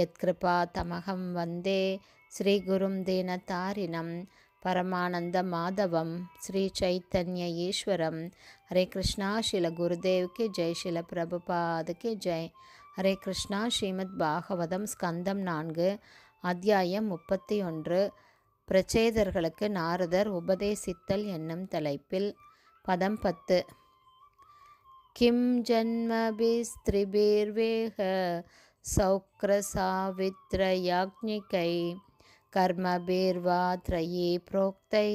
యత్కృపా తమహం వందే శ్రీగురుం தாரிணம் பரமானந்த மாதவம் ஸ்ரீ சைத்தன்ய ஈஸ்வரம் ஹரே கிருஷ்ணா ஷில குருதேவ்கே ஜெய் ஷில பிரபுபாதுக்கே ஜெய் ஹரே கிருஷ்ணா ஸ்ரீமத் பாகவதம் ஸ்கந்தம் நான்கு அத்தியாயம் முப்பத்தி ஒன்று பிரச்சேதர்களுக்கு நாரதர் உபதேசித்தல் என்னும் தலைப்பில் பதம் பத்து கிம் ஜன்மபிஸ்திரிபீர்வேக सौक्रसावित्रयाज्ञिकै कर्मभिर्वा புரோக்தை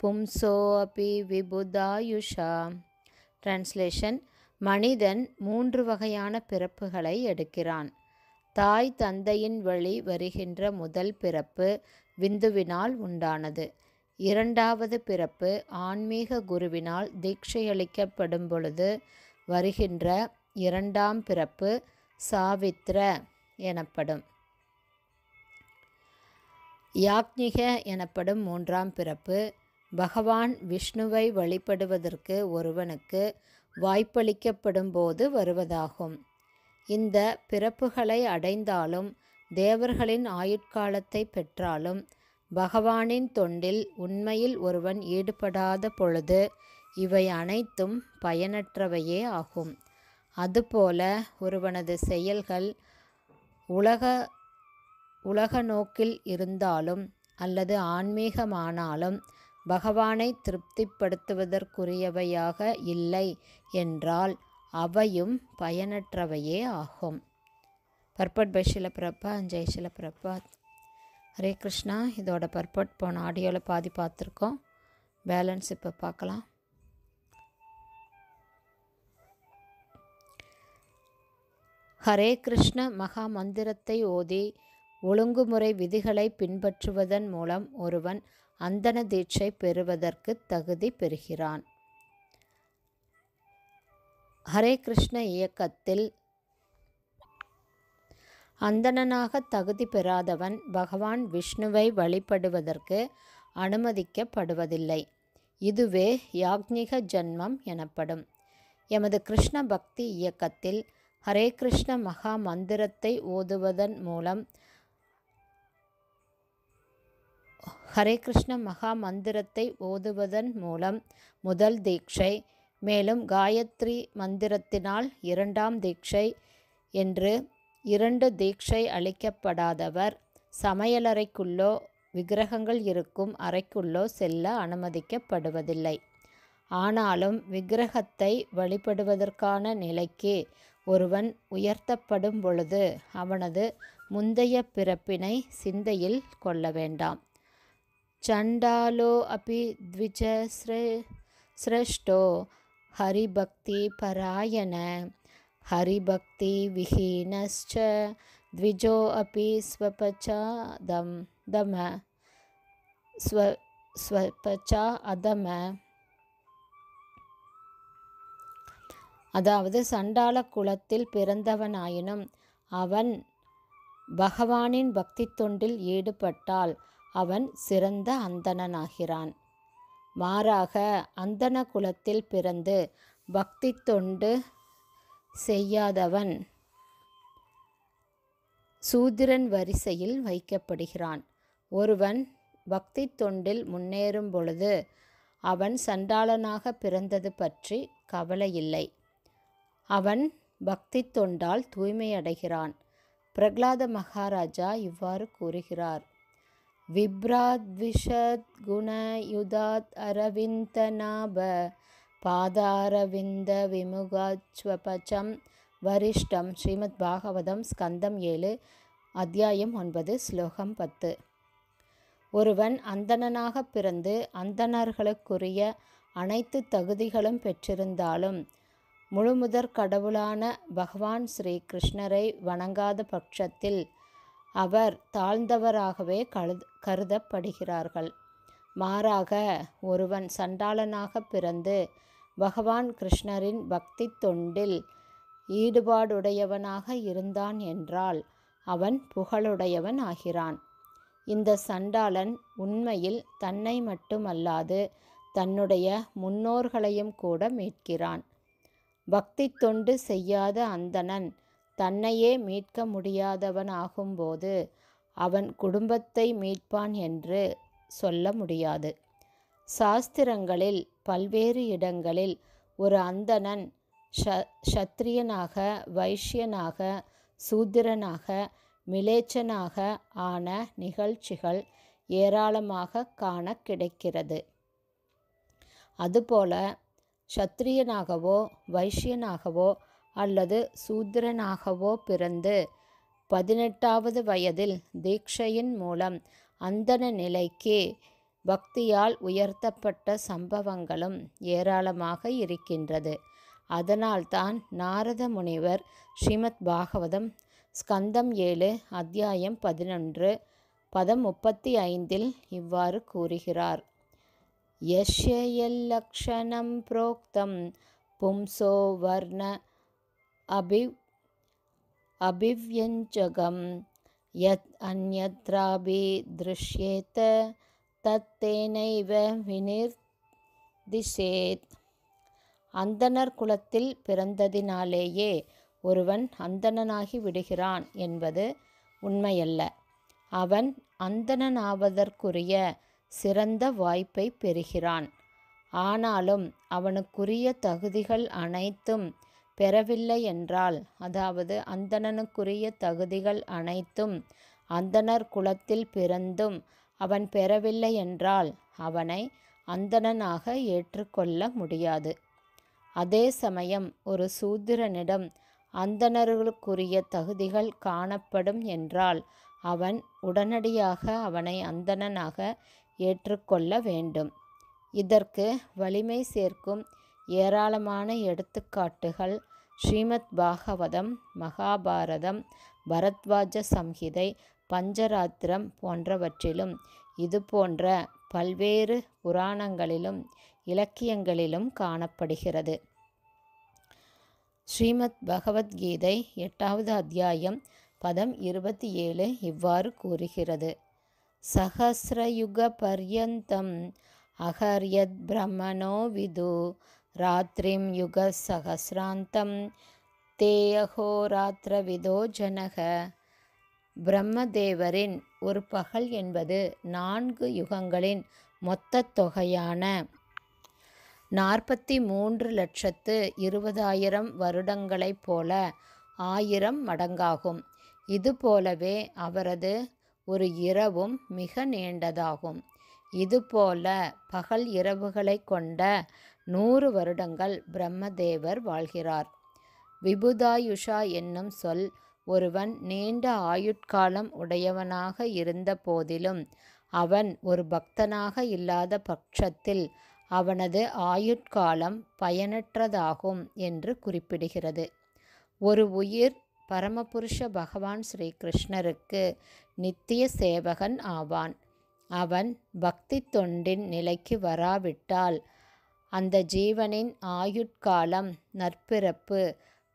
பும்சோ அபி விபுதாயுஷா டிரான்ஸ்லேஷன் மனிதன் மூன்று வகையான பிறப்புகளை எடுக்கிறான் தாய் தந்தையின் வழி வருகின்ற முதல் பிறப்பு விந்துவினால் உண்டானது இரண்டாவது பிறப்பு ஆன்மீக குருவினால் தீட்சையளிக்கப்படும் பொழுது வருகின்ற இரண்டாம் பிறப்பு சாவித்ர எனப்படும் யாக்ஞிக எனப்படும் மூன்றாம் பிறப்பு பகவான் விஷ்ணுவை வழிபடுவதற்கு ஒருவனுக்கு வாய்ப்பளிக்கப்படும் போது வருவதாகும் இந்த பிறப்புகளை அடைந்தாலும் தேவர்களின் ஆயுட்காலத்தை பெற்றாலும் பகவானின் தொண்டில் உண்மையில் ஒருவன் ஈடுபடாத பொழுது இவை அனைத்தும் பயனற்றவையே ஆகும் அதுபோல ஒருவனது செயல்கள் உலக உலக நோக்கில் இருந்தாலும் அல்லது ஆன்மீகமானாலும் பகவானை திருப்திப்படுத்துவதற்குரியவையாக இல்லை என்றால் அவையும் பயனற்றவையே ஆகும் பர்பட் பை அஞ்சய் சில பிரபா ஹரே கிருஷ்ணா இதோட பர்பட் போன ஆடியோவில் பாதி பார்த்துருக்கோம் பேலன்ஸ் இப்போ பார்க்கலாம் ஹரே கிருஷ்ண மகா மந்திரத்தை ஓதி ஒழுங்குமுறை விதிகளை பின்பற்றுவதன் மூலம் ஒருவன் அந்தன தீட்சை பெறுவதற்கு தகுதி பெறுகிறான் ஹரே கிருஷ்ண இயக்கத்தில் அந்தணனாக தகுதி பெறாதவன் பகவான் விஷ்ணுவை வழிபடுவதற்கு அனுமதிக்கப்படுவதில்லை இதுவே யாக்ஞிக ஜன்மம் எனப்படும் எமது கிருஷ்ண பக்தி இயக்கத்தில் ஹரே கிருஷ்ண மகா மந்திரத்தை ஓதுவதன் மூலம் ஹரே கிருஷ்ண மகா மந்திரத்தை ஓதுவதன் மூலம் முதல் தீட்சை மேலும் காயத்ரி மந்திரத்தினால் இரண்டாம் தீட்சை என்று இரண்டு தீட்சை அளிக்கப்படாதவர் சமையலறைக்குள்ளோ விக்கிரகங்கள் இருக்கும் அறைக்குள்ளோ செல்ல அனுமதிக்கப்படுவதில்லை ஆனாலும் விக்கிரகத்தை வழிபடுவதற்கான நிலைக்கு ஒருவன் உயர்த்தப்படும் பொழுது அவனது முந்தைய பிறப்பினை சிந்தையில் கொள்ள வேண்டாம் சண்டாலோ அபி த்விஜ சிரஷ்டோ ஹரிபக்தி பராயண ஹரிபக்தி விஹீனஸ்ச த்விஜோ அபி ஸ்வபச்சாதம் தம ஸ்வ ஸ்வபச்சா அதம அதாவது சண்டால குலத்தில் பிறந்தவனாயினும் அவன் பகவானின் பக்தி தொண்டில் ஈடுபட்டால் அவன் சிறந்த அந்தணனாகிறான் மாறாக அந்தன குலத்தில் பிறந்து பக்தி தொண்டு செய்யாதவன் சூதிரன் வரிசையில் வைக்கப்படுகிறான் ஒருவன் பக்தி தொண்டில் முன்னேறும் பொழுது அவன் சண்டாளனாக பிறந்தது பற்றி கவலை இல்லை அவன் பக்தி தொண்டால் தூய்மையடைகிறான் பிரகலாத மகாராஜா இவ்வாறு கூறுகிறார் விப்ராத்விஷத் குணயுதாத் அரவிந்த நாப பாதாரவிந்த விமுகாச்வபச்சம் வரிஷ்டம் ஸ்ரீமத் பாகவதம் ஸ்கந்தம் ஏழு அத்தியாயம் ஒன்பது ஸ்லோகம் பத்து ஒருவன் அந்தணனாக பிறந்து அந்தணர்களுக்குரிய அனைத்து தகுதிகளும் பெற்றிருந்தாலும் முழுமுதற் கடவுளான பகவான் ஸ்ரீ கிருஷ்ணரை வணங்காத பட்சத்தில் அவர் தாழ்ந்தவராகவே கருதப்படுகிறார்கள் மாறாக ஒருவன் சண்டாளனாக பிறந்து பகவான் கிருஷ்ணரின் பக்தி தொண்டில் ஈடுபாடுடையவனாக இருந்தான் என்றால் அவன் புகழுடையவன் ஆகிறான் இந்த சண்டாளன் உண்மையில் தன்னை மட்டுமல்லாது தன்னுடைய முன்னோர்களையும் கூட மீட்கிறான் பக்தி தொண்டு செய்யாத அந்தணன் தன்னையே மீட்க முடியாதவன் ஆகும்போது அவன் குடும்பத்தை மீட்பான் என்று சொல்ல முடியாது சாஸ்திரங்களில் பல்வேறு இடங்களில் ஒரு அந்தணன் ஷ சத்திரியனாக வைஷ்யனாக சூத்திரனாக மிலேச்சனாக ஆன நிகழ்ச்சிகள் ஏராளமாக காண கிடைக்கிறது அதுபோல சத்திரியனாகவோ வைஷ்யனாகவோ அல்லது சூத்திரனாகவோ பிறந்து பதினெட்டாவது வயதில் தீட்சையின் மூலம் அந்தன நிலைக்கு பக்தியால் உயர்த்தப்பட்ட சம்பவங்களும் ஏராளமாக இருக்கின்றது அதனால்தான் நாரத முனிவர் ஸ்ரீமத் பாகவதம் ஸ்கந்தம் ஏழு அத்தியாயம் பதினொன்று பதம் முப்பத்தி ஐந்தில் இவ்வாறு கூறுகிறார் यस्य यल्लक्षणं பும்சோ வர்ண அபி अभि अभिव्यञ्जकं यत् अन्यत्रापि தத்தேனைவ தத்தேனைவ திசேத் அந்தனர் குலத்தில் பிறந்ததினாலேயே ஒருவன் அந்தணனாகி விடுகிறான் என்பது உண்மையல்ல அவன் அந்தணனாவதற்குரிய சிறந்த வாய்ப்பை பெறுகிறான் ஆனாலும் அவனுக்குரிய தகுதிகள் அனைத்தும் பெறவில்லை என்றால் அதாவது அந்தணனுக்குரிய தகுதிகள் அனைத்தும் அந்தனர் குலத்தில் பிறந்தும் அவன் பெறவில்லை என்றால் அவனை அந்தணனாக ஏற்றுக்கொள்ள முடியாது அதே சமயம் ஒரு சூத்திரனிடம் அந்தணர்களுக்குரிய தகுதிகள் காணப்படும் என்றால் அவன் உடனடியாக அவனை அந்தணனாக ஏற்றுக்கொள்ள வேண்டும் இதற்கு வலிமை சேர்க்கும் ஏராளமான எடுத்துக்காட்டுகள் ஸ்ரீமத் பாகவதம் மகாபாரதம் பரத்வாஜ சம்ஹிதை பஞ்சராத்திரம் போன்றவற்றிலும் இதுபோன்ற பல்வேறு புராணங்களிலும் இலக்கியங்களிலும் காணப்படுகிறது ஸ்ரீமத் பகவத்கீதை எட்டாவது அத்தியாயம் பதம் இருபத்தி ஏழு இவ்வாறு கூறுகிறது सहस्रयुगपर्यन्तम् अहर्यद्ब्रह्मणो विदु रात्रिं युगसहस्रान्तं ते விதோ ஜனக பிரம்மதேவரின் ஒரு பகல் என்பது நான்கு யுகங்களின் மொத்த தொகையான நாற்பத்தி மூன்று லட்சத்து இருபதாயிரம் வருடங்களைப் போல ஆயிரம் மடங்காகும் இதுபோலவே அவரது ஒரு இரவும் மிக நீண்டதாகும் இதுபோல பகல் இரவுகளை கொண்ட நூறு வருடங்கள் பிரம்மதேவர் வாழ்கிறார் விபுதாயுஷா என்னும் சொல் ஒருவன் நீண்ட ஆயுட்காலம் உடையவனாக இருந்த போதிலும் அவன் ஒரு பக்தனாக இல்லாத பட்சத்தில் அவனது ஆயுட்காலம் பயனற்றதாகும் என்று குறிப்பிடுகிறது ஒரு உயிர் பரமபுருஷ பகவான் ஸ்ரீ கிருஷ்ணருக்கு நித்திய சேவகன் ஆவான் அவன் பக்தி தொண்டின் நிலைக்கு வராவிட்டால் அந்த ஜீவனின் ஆயுட்காலம் நற்பிறப்பு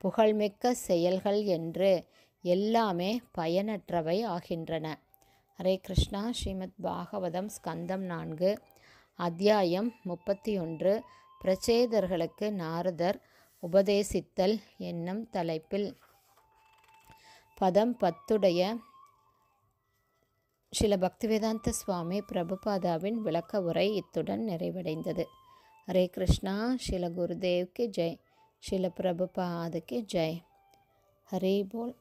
புகழ்மிக்க செயல்கள் என்று எல்லாமே பயனற்றவை ஆகின்றன ஹரே கிருஷ்ணா ஸ்ரீமத் பாகவதம் ஸ்கந்தம் நான்கு அத்தியாயம் முப்பத்தி ஒன்று பிரச்சேதர்களுக்கு நாரதர் உபதேசித்தல் என்னும் தலைப்பில் பதம் பத்துடைய ஸ்ரீல பக்திவேதாந்த சுவாமி பிரபுபாதாவின் விளக்க உரை இத்துடன் நிறைவடைந்தது ஹரே கிருஷ்ணா ஸ்ரீல குருதேவ்க்கு ஜெய் ஸ்ரீல பிரபுபாதுக்கு ஜெய் ஹரே போல்